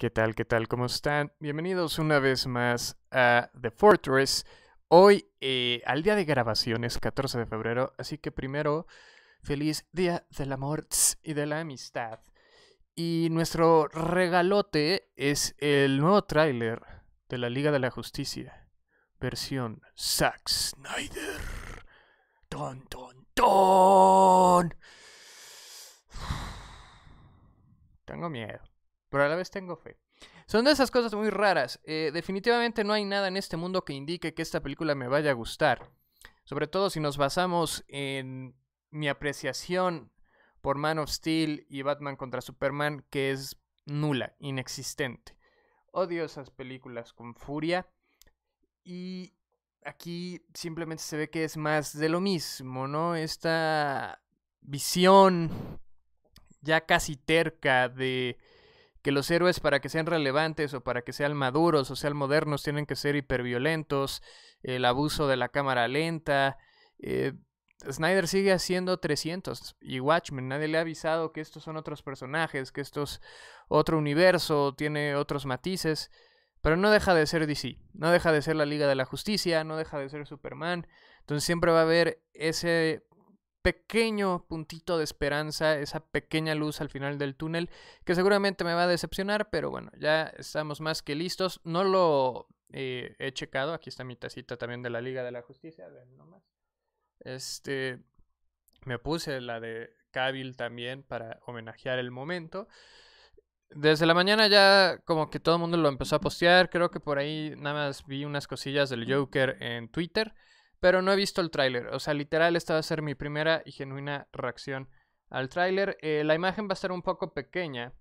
¿Qué tal? ¿Qué tal? ¿Cómo están? Bienvenidos una vez más a The Fortress. Hoy, eh, al día de grabación, es 14 de febrero, así que primero, feliz día del amor y de la amistad. Y nuestro regalote es el nuevo tráiler de la Liga de la Justicia, versión Zack Snyder. Ton, ton, ton. Tengo miedo pero a la vez tengo fe. Son de esas cosas muy raras. Eh, definitivamente no hay nada en este mundo que indique que esta película me vaya a gustar. Sobre todo si nos basamos en mi apreciación por Man of Steel y Batman contra Superman, que es nula, inexistente. Odio esas películas con furia. Y aquí simplemente se ve que es más de lo mismo, ¿no? Esta visión ya casi terca de que los héroes para que sean relevantes o para que sean maduros o sean modernos tienen que ser hiperviolentos, el abuso de la cámara lenta. Eh, Snyder sigue haciendo 300 y Watchmen, nadie le ha avisado que estos son otros personajes, que esto es otro universo, tiene otros matices, pero no deja de ser DC, no deja de ser la Liga de la Justicia, no deja de ser Superman, entonces siempre va a haber ese pequeño puntito de esperanza, esa pequeña luz al final del túnel, que seguramente me va a decepcionar, pero bueno, ya estamos más que listos. No lo eh, he checado, aquí está mi tacita también de la Liga de la Justicia, a ver nomás. Este, me puse la de Cabil también para homenajear el momento. Desde la mañana ya como que todo el mundo lo empezó a postear, creo que por ahí nada más vi unas cosillas del Joker en Twitter. Pero no he visto el tráiler. O sea, literal, esta va a ser mi primera y genuina reacción al tráiler. Eh, la imagen va a estar un poco pequeña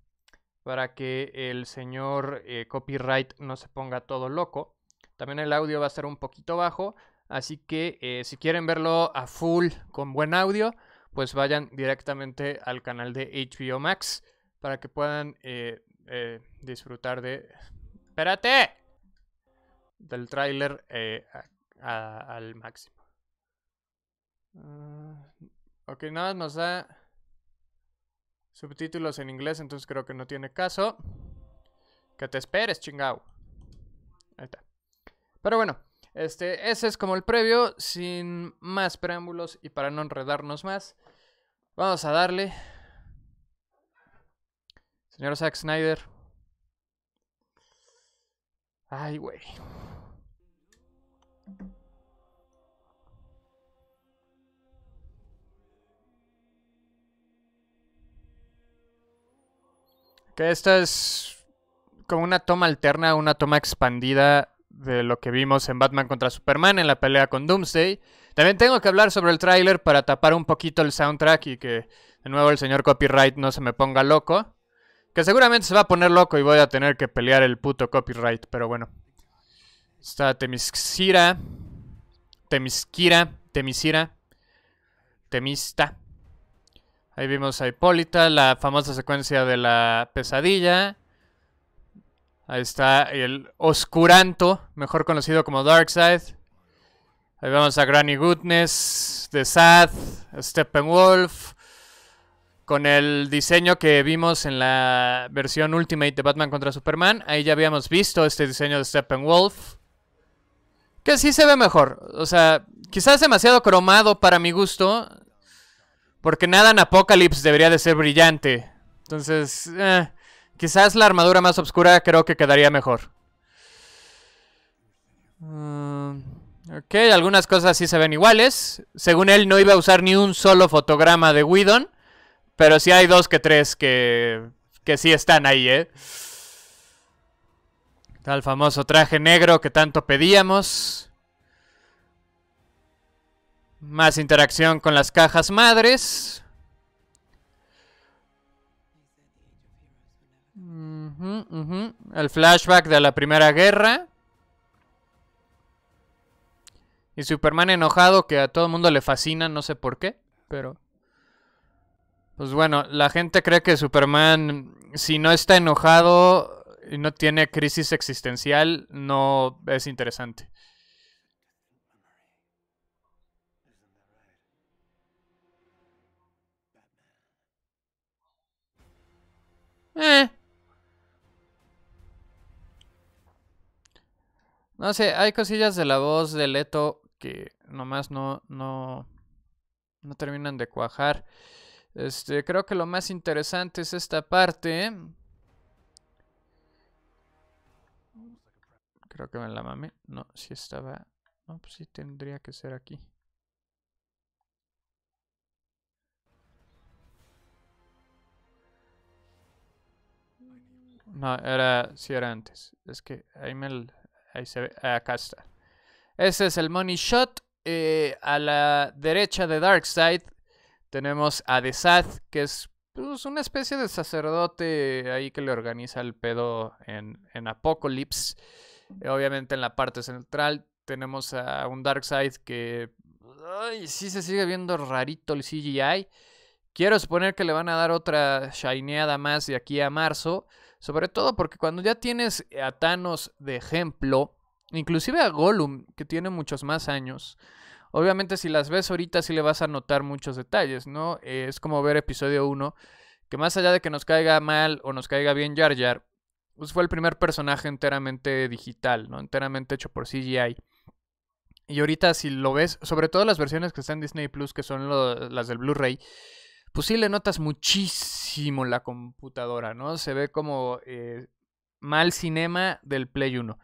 para que el señor eh, copyright no se ponga todo loco. También el audio va a ser un poquito bajo. Así que eh, si quieren verlo a full con buen audio, pues vayan directamente al canal de HBO Max para que puedan disfrutar de... ¡Espérate! Del tráiler al máximo. Ah, ok, nada más nos da subtítulos en inglés, entonces creo que no tiene caso. Que te esperes, chingao. Ahí está. Pero bueno, este, ese es como el previo, sin más preámbulos y para no enredarnos más, vamos a darle. Señor Zack Snyder. Ay, güey. esta es como una toma alterna, una toma expandida de lo que vimos en Batman contra Superman en la pelea con Doomsday. También tengo que hablar sobre el tráiler para tapar un poquito el soundtrack y que de nuevo el señor copyright no se me ponga loco. Que seguramente se va a poner loco y voy a tener que pelear el puto copyright, pero bueno. Está Temisira, Temiskira, Temisira, Temista. Ahí vimos a Hipólita, la famosa secuencia de la pesadilla. Ahí está el Oscuranto, mejor conocido como Darkseid. Ahí vemos a Granny Goodness, The Sad, Steppenwolf. Con el diseño que vimos en la versión Ultimate de Batman contra Superman. Ahí ya habíamos visto este diseño de Steppenwolf. Que sí se ve mejor. O sea, quizás demasiado cromado para mi gusto. Porque nada en Apocalypse debería de ser brillante. Entonces, eh, quizás la armadura más oscura creo que quedaría mejor. Mm, ok, algunas cosas sí se ven iguales. Según él, no iba a usar ni un solo fotograma de Widon. Pero sí hay dos que tres que, que sí están ahí, ¿eh? famoso traje negro que tanto pedíamos. Más interacción con las cajas madres. El flashback de la Primera Guerra. Y Superman enojado que a todo el mundo le fascina, no sé por qué, pero... Pues bueno, la gente cree que Superman, si no está enojado y no tiene crisis existencial, no es interesante. Eh. No sé, hay cosillas de la voz de Leto que nomás no, no, no terminan de cuajar. Este, creo que lo más interesante es esta parte. Creo que me la mame. No, si estaba... No, pues tendría que ser aquí. No, era. si era antes. Es que ahí me. Ahí se ve. Acá está. Ese es el money shot. Eh, a la derecha de Darkseid tenemos a Desath, que es pues, una especie de sacerdote ahí que le organiza el pedo en, Apocalypse. obviamente en la parte central tenemos a un Darkseid que ay, sí se sigue viendo rarito el CGI. Quiero suponer que le van a dar otra shineada más de aquí a marzo. Sobre todo porque cuando ya tienes a Thanos de ejemplo, inclusive a Gollum, que tiene muchos más años, obviamente si las ves ahorita sí le vas a notar muchos detalles, ¿no? es como ver episodio 1, que más allá de que nos caiga mal o nos caiga bien Jar Jar, pues fue el primer personaje enteramente digital, ¿no? Enteramente hecho por CGI. Y ahorita si lo ves, sobre todo las versiones que están en Disney Plus, que son las del Blu-ray, pues sí le notas muchísimo la computadora, ¿no? Se ve como eh, mal cinema del Play 1.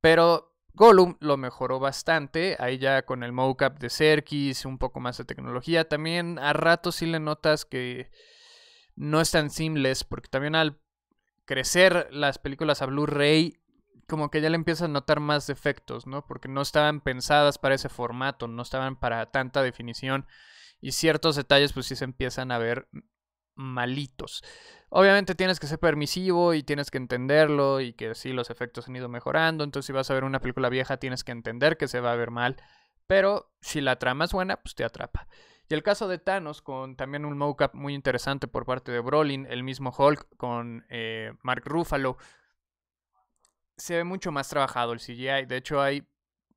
Pero Gollum lo mejoró bastante, ahí ya con el mocap de Serkis, un poco más de tecnología. También a ratos sí le notas que no es tan seamless, porque también al crecer las películas a Blu-ray, como que ya le empiezas a notar más defectos, ¿no? Porque no estaban pensadas para ese formato, no estaban para tanta definición y ciertos detalles pues sí se empiezan a ver malitos. Obviamente tienes que ser permisivo y tienes que entenderlo y que sí los efectos han ido mejorando, entonces si vas a ver una película vieja tienes que entender que se va a ver mal, pero si la trama es buena pues te atrapa. Y el caso de Thanos con también un mocap muy interesante por parte de Brolin, el mismo Hulk con eh, Mark Ruffalo, se ve mucho más trabajado el CGI, de hecho hay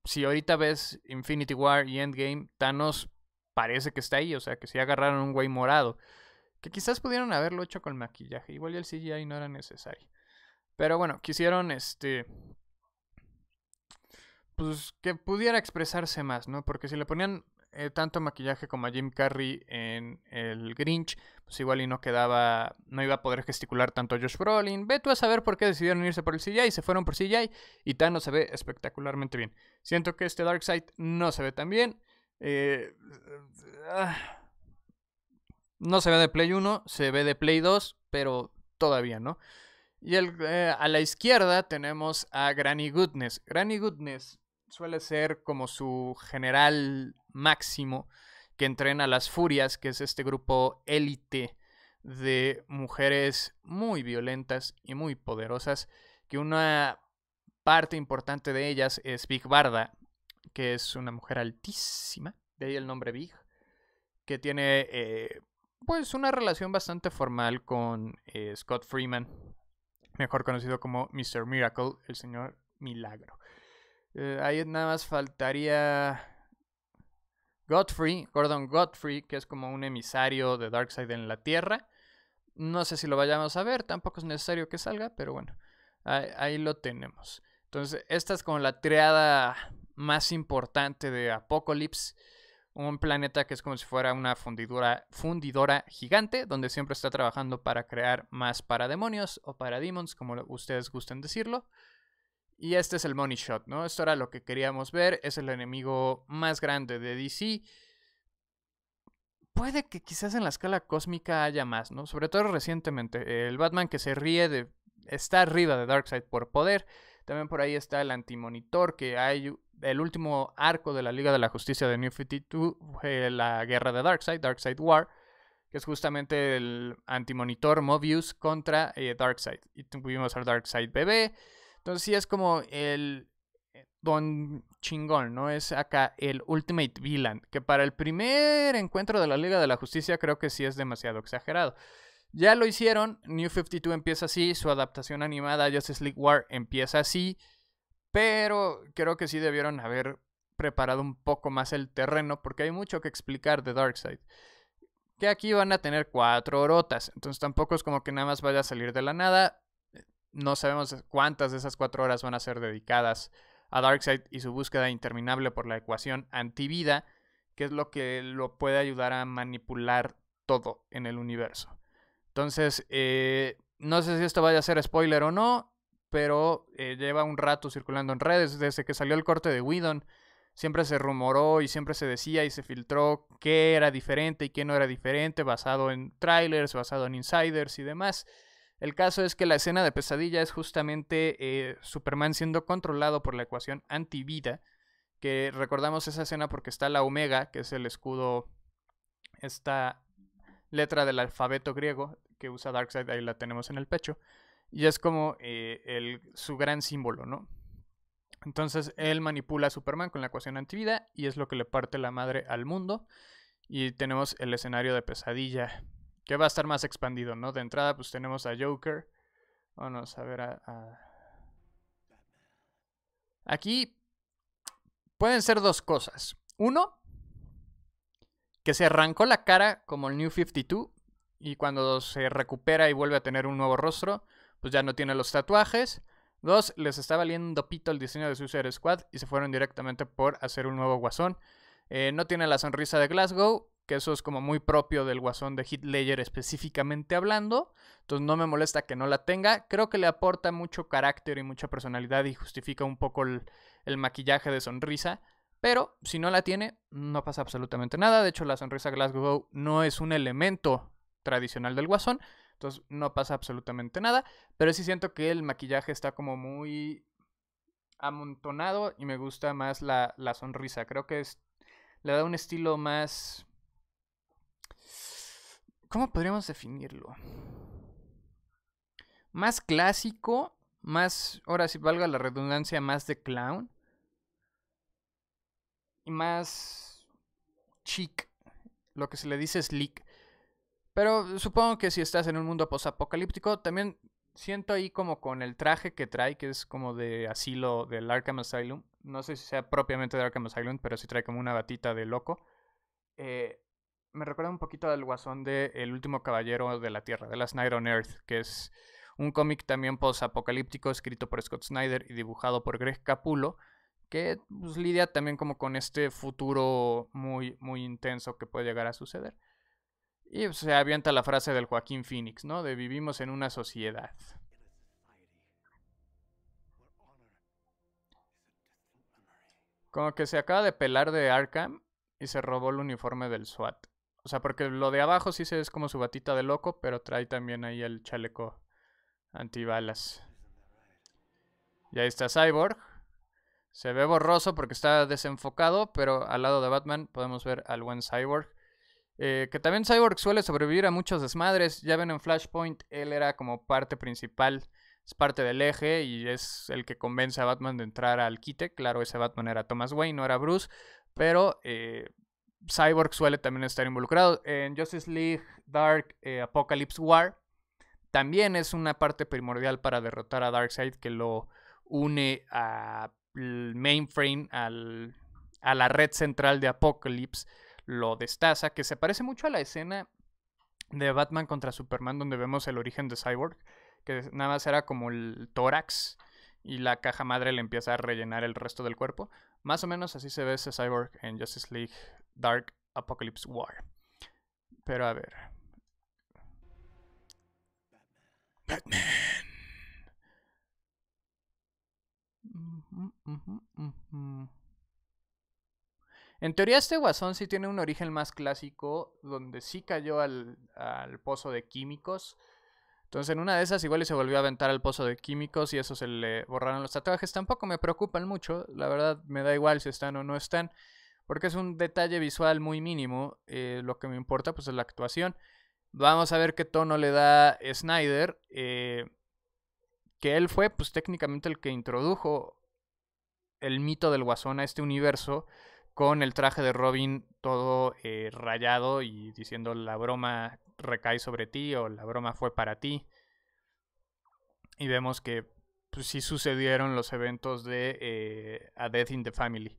si ahorita ves Infinity War y Endgame, Thanos parece que está ahí, o sea, que si agarraron un güey morado. Que quizás pudieron haberlo hecho con maquillaje, igual el CGI no era necesario. Pero bueno, quisieron este pues que pudiera expresarse más, ¿no? Porque si le ponían eh, tanto maquillaje como a Jim Carrey en el Grinch, pues igual y no quedaba, no iba a poder gesticular tanto a Josh Brolin. Ve tú a saber por qué decidieron irse por el CGI se fueron por CGI y no se ve espectacularmente bien. Siento que este Dark Side no se ve tan bien. Eh, ah, no se ve de Play 1, se ve de Play 2, pero todavía no. Y eh, a la izquierda tenemos a Granny Goodness. Granny Goodness suele ser como su general máximo que entrena a las Furias, que es este grupo élite de mujeres muy violentas y muy poderosas, que una parte importante de ellas es Big Barda, que es una mujer altísima, de ahí el nombre Big, que tiene eh, pues una relación bastante formal con eh, Scott Freeman, mejor conocido como Mr. Miracle, el señor Milagro. Eh, ahí nada más faltaría Godfrey, Gordon Godfrey, que es como un emisario de Darkseid en la Tierra. No sé si lo vayamos a ver, tampoco es necesario que salga, pero bueno, ahí, ahí lo tenemos. Entonces, esta es como la triada más importante de Apocalypse, un planeta que es como si fuera una fundidora, fundidora gigante, donde siempre está trabajando para crear más parademonios o parademons, como ustedes gusten decirlo. Y este es el money shot, ¿no? Esto era lo que queríamos ver, es el enemigo más grande de DC. Puede que quizás en la escala cósmica haya más, ¿no? Sobre todo recientemente. El Batman que se ríe de... está arriba de Darkseid por poder. También por ahí está el antimonitor, que hay el último arco de la Liga de la Justicia de New 52 fue la guerra de Darkseid, Darkseid War, que es justamente el antimonitor Mobius contra eh, Darkseid. Y tuvimos al Darkseid bebé. Entonces sí es como el eh, don chingón, ¿no? Es acá el Ultimate Villain, que para el primer encuentro de la Liga de la Justicia creo que sí es demasiado exagerado. Ya lo hicieron, New 52 empieza así, su adaptación animada Justice League War empieza así. Pero creo que sí debieron haber preparado un poco más el terreno porque hay mucho que explicar de Darkseid. Que aquí van a tener cuatro orotas, entonces tampoco es como que nada más vaya a salir de la nada. Eh, no sabemos cuántas de esas cuatro horas van a ser dedicadas a Darkseid y su búsqueda interminable por la ecuación antivida, que es lo que lo puede ayudar a manipular todo en el universo. Entonces, eh, no sé si esto vaya a ser spoiler o no pero eh, lleva un rato circulando en redes. Desde que salió el corte de Whedon, siempre se rumoró y siempre se decía y se filtró qué era diferente y qué no era diferente, basado en trailers, basado en insiders y demás. El caso es que la escena de pesadilla es justamente eh, Superman siendo controlado por la ecuación antivida, que recordamos esa escena porque está la Omega, que es el escudo, esta letra del alfabeto griego que usa Darkseid, ahí la tenemos en el pecho y es como eh, su gran símbolo, ¿no? Entonces él manipula a Superman con la ecuación antivida y es lo que le parte la madre al mundo. Y tenemos el escenario de pesadilla, que va a estar más expandido, ¿no? De entrada, pues tenemos a Joker. Vamos a ver a... Aquí pueden ser dos cosas. Uno, que se arrancó la cara como el New 52 y cuando se recupera y vuelve a tener un nuevo rostro, pues ya no tiene los tatuajes. Dos, les está valiendo pito el diseño de Suicide Squad y se fueron directamente por hacer un nuevo guasón. Eh, no tiene la sonrisa de Glasgow, que eso es como muy propio del guasón de Hitler específicamente hablando. Entonces no me molesta que no la tenga. Creo que le aporta mucho carácter y mucha personalidad y justifica un poco el, el maquillaje de sonrisa. Pero si no la tiene, no pasa absolutamente nada. De hecho, la sonrisa Glasgow no es un elemento tradicional del guasón. Entonces no pasa absolutamente nada. Pero sí siento que el maquillaje está como muy amontonado y me gusta más la, sonrisa. Creo que le da un estilo más... ¿Cómo podríamos definirlo? Más clásico, más, ahora si valga la redundancia, más de clown. Y más chic, lo que se le dice slick. Pero supongo que si estás en un mundo posapocalíptico, también siento ahí como con el traje que trae, que es como de asilo del Arkham Asylum. No sé si sea propiamente de Arkham Asylum, pero sí trae como una batita de loco. Eh, me recuerda un poquito al guasón de El último caballero de la Tierra, de Last Night on Earth, que es un cómic también posapocalíptico escrito por Scott Snyder y dibujado por Greg Capullo, que pues, lidia también como con este futuro muy, muy intenso que puede llegar a suceder. Y pues, se avienta la frase del Joaquín Phoenix, ¿no? De vivimos en una sociedad. Como que se acaba de pelar de Arkham y se robó el uniforme del SWAT. O sea, porque lo de abajo sí se es como su batita de loco, pero trae también ahí el chaleco antibalas. Y ahí está Cyborg. Se ve borroso porque está desenfocado, pero al lado de Batman podemos ver al buen Cyborg eh, que también Cyborg suele sobrevivir a muchos desmadres. Ya ven en Flashpoint, él era como parte principal, es parte del eje y es el que convence a Batman de entrar al quite. Claro, ese Batman era Thomas Wayne, no era Bruce, pero eh, Cyborg suele también estar involucrado. En Justice League, Dark, eh, Apocalypse War, también es una parte primordial para derrotar a Darkseid que lo une al mainframe, al, a la red central de Apocalypse lo destaza, que se parece mucho a la escena de Batman contra Superman donde vemos el origen de Cyborg, que nada más era como el tórax y la caja madre le empieza a rellenar el resto del cuerpo. Más o menos así se ve ese Cyborg en Justice League Dark Apocalypse War. Pero a ver. Batman. En teoría este guasón sí tiene un origen más clásico, donde sí cayó al, al pozo de químicos. Entonces en una de esas igual se volvió a aventar al pozo de químicos y eso se le borraron los tatuajes. Tampoco me preocupan mucho, la verdad me da igual si están o no están, porque es un detalle visual muy mínimo. Eh, lo que me importa pues es la actuación. Vamos a ver qué tono le da Snyder. Eh, que él fue pues técnicamente el que introdujo el mito del guasón a este universo con el traje de Robin todo eh, rayado y diciendo la broma recae sobre ti o la broma fue para ti. Y vemos que pues, sí sucedieron los eventos de eh, A Death in the Family.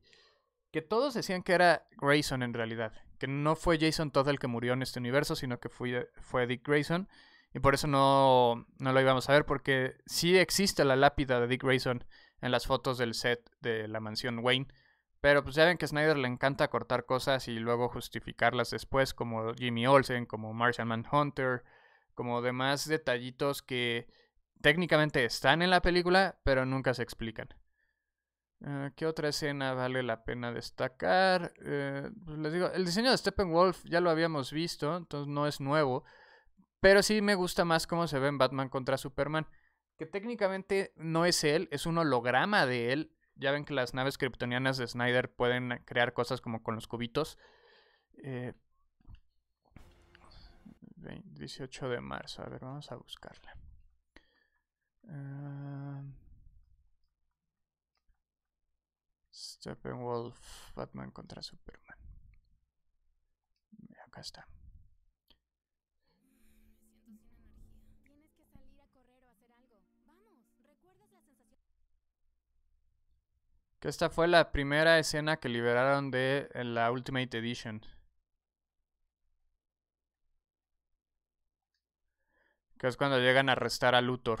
Que todos decían que era Grayson en realidad. Que no fue Jason Todd el que murió en este universo, sino que fue, eh, fue Dick Grayson. Y por eso no, no lo íbamos a ver, porque sí existe la lápida de Dick Grayson en las fotos del set de la mansión Wayne pero pues ya ven que a Snyder le encanta cortar cosas y luego justificarlas después, como Jimmy Olsen, como Martian Manhunter, como demás detallitos que técnicamente están en la película, pero nunca se explican. Eh, ¿Qué otra escena vale la pena destacar? Eh, pues, les digo, el diseño de Steppenwolf ya lo habíamos visto, entonces no es nuevo. Pero sí me gusta más cómo se ve en Batman contra Superman. Que técnicamente no es él, es un holograma de él, ya ven que las naves kryptonianas de Snyder pueden eh, crear cosas como con los cubitos. 18 eh, de marzo, a ver, vamos a buscarla. Ah, Steppenwolf, Batman contra Superman. Acá está. esta fue la primera escena que liberaron de eh, la Ultimate Edition. Que es cuando llegan a arrestar a Luthor.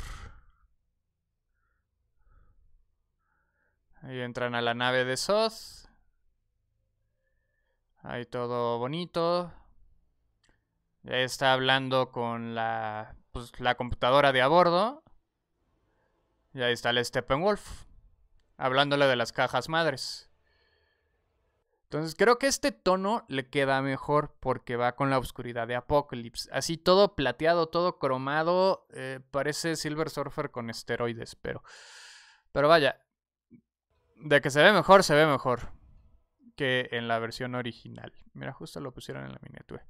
Ahí entran a la nave de S.O.S Ahí todo bonito. Ya está hablando con la, pues, la computadora de a bordo. Y ahí está el Steppenwolf hablándole de las cajas madres. Entonces creo que este tono le queda mejor porque va con la oscuridad de Apocalypse. Así todo plateado, todo cromado, eh, parece Silver Surfer con esteroides, pero... Pero vaya, de que se ve mejor, se ve mejor que en la versión original. Mira, justo lo pusieron en la miniatura.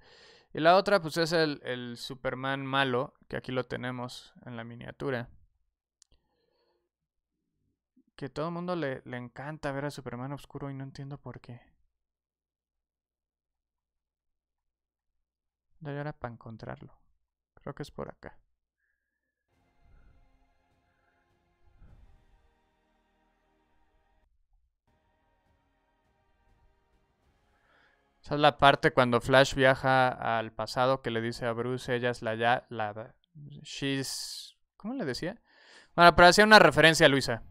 Y la otra, pues es el Superman malo, que aquí lo tenemos en la miniatura que todo el mundo le, encanta ver a Superman oscuro y no entiendo por qué. Ya para encontrarlo. Creo que es por acá. Esa es la parte cuando Flash viaja al pasado que le dice a Bruce, ella es la ya, la... She's... ¿Cómo le decía? Bueno, pero hacía una referencia a Luisa.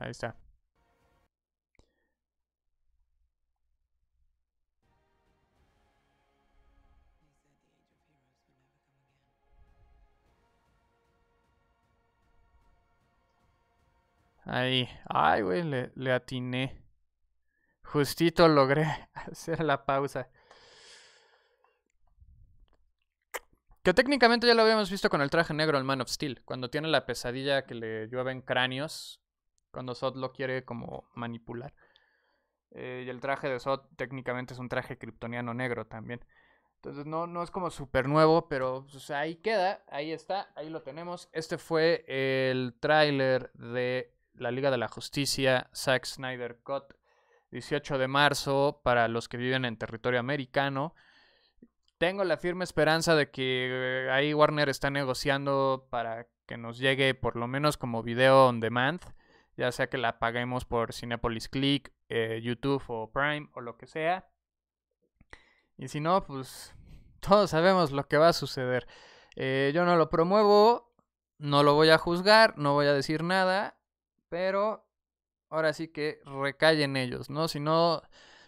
Ahí está. Ahí. Ay, güey, le, atiné. Justito logré hacer la pausa. Que técnicamente ya lo habíamos visto con el traje negro al Man of Steel, cuando tiene la pesadilla que le llueven cráneos cuando Sot lo quiere como manipular. Eh, y el traje de Sot técnicamente es un traje kriptoniano negro también. Entonces no, no es como súper nuevo, pero pues, ahí queda, ahí está, ahí lo tenemos. Este fue el tráiler de La Liga de la Justicia, Zack Snyder Cut, 18 de marzo para los que viven en territorio americano. Tengo la firme esperanza de que eh, ahí Warner está negociando para que nos llegue por lo menos como video on demand ya sea que la paguemos por Cinepolis Click, eh, YouTube o Prime o lo que sea. Y si no, pues todos sabemos lo que va a suceder. Eh, yo no lo promuevo, no lo voy a juzgar, no voy a decir nada, pero ahora sí que recaen ellos, ¿no? Si no,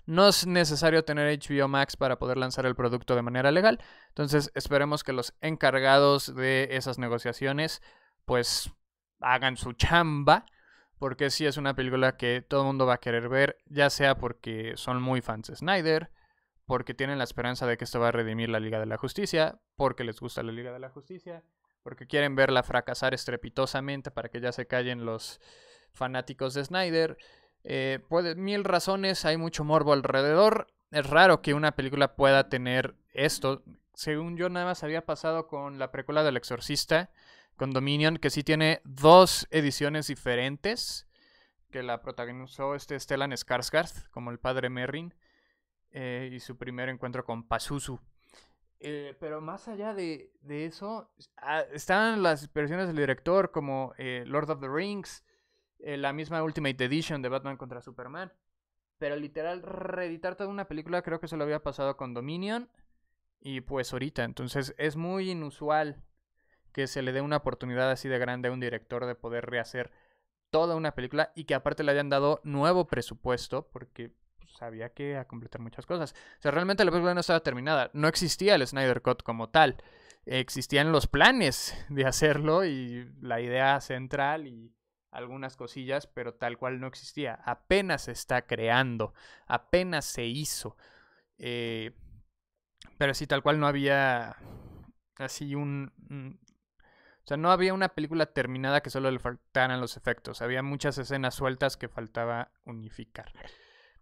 no es necesario tener HBO Max para poder lanzar el producto de manera legal. Entonces esperemos que los encargados de esas negociaciones pues hagan su chamba porque sí es una película que todo el mundo va a querer ver, ya sea porque son muy fans de Snyder, porque tienen la esperanza de que esto va a redimir la Liga de la Justicia, porque les gusta la Liga de la Justicia, porque quieren verla fracasar estrepitosamente para que ya se callen los fanáticos de Snyder. Eh, mil razones, hay mucho morbo alrededor. Es raro que una película pueda tener esto. Según yo, nada más había pasado con la precuela del Exorcista, con Dominion, que sí tiene dos ediciones diferentes, que la protagonizó este Stellan Skarsgård como el padre Merrin, eh, y su primer encuentro con Pazuzu. Eh, pero más allá de, eso, ah, están las versiones del director como eh, Lord of the Rings, la misma Ultimate Edition de Batman contra Superman. Pero literal, reeditar toda una película creo que se lo había pasado con Dominion y pues ahorita. Entonces es muy inusual que se le dé una oportunidad así de grande a un director de poder rehacer toda una película y que aparte le hayan dado nuevo presupuesto porque pues, sabía que a completar muchas cosas. O sea, realmente la película no estaba terminada, no existía el Snyder Cut como tal, existían los planes de hacerlo y la idea central y algunas cosillas, pero tal cual no existía, apenas se está creando, apenas se hizo. Eh, pero sí, tal cual no había así un, sea, no había una película terminada que solo le faltaran los efectos. Había muchas escenas sueltas que faltaba unificar.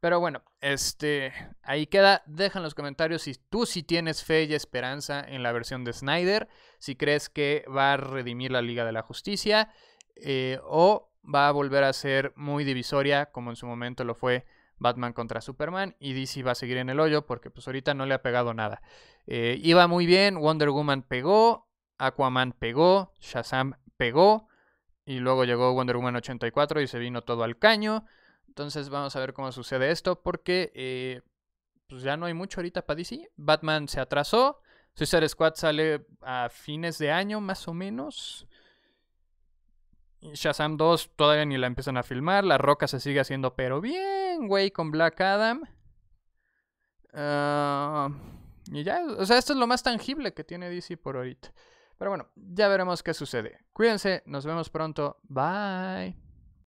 Pero bueno, este, ahí queda. Deja en los comentarios si tú sí tienes fe y esperanza en la versión de Snyder, si crees que va a redimir la Liga de la Justicia eh, o va a volver a ser muy divisoria como en su momento lo fue Batman contra Superman y DC va a seguir en el hoyo porque pues ahorita no le ha pegado nada. Eh, iba muy bien, Wonder Woman pegó, Aquaman pegó, Shazam pegó, y luego llegó Wonder Woman 84 y se vino todo al caño. Entonces vamos a ver cómo sucede esto, porque eh, pues ya no hay mucho ahorita para DC. Batman se atrasó, Suicide Squad sale a fines de año más o menos. Shazam 2 todavía ni la empiezan a filmar, La Roca se sigue haciendo pero bien, güey, con Black Adam. Ah, y ya, o sea, esto es lo más tangible que tiene DC por ahorita. Pero bueno, ya veremos qué sucede. Cuídense, nos vemos pronto. Bye.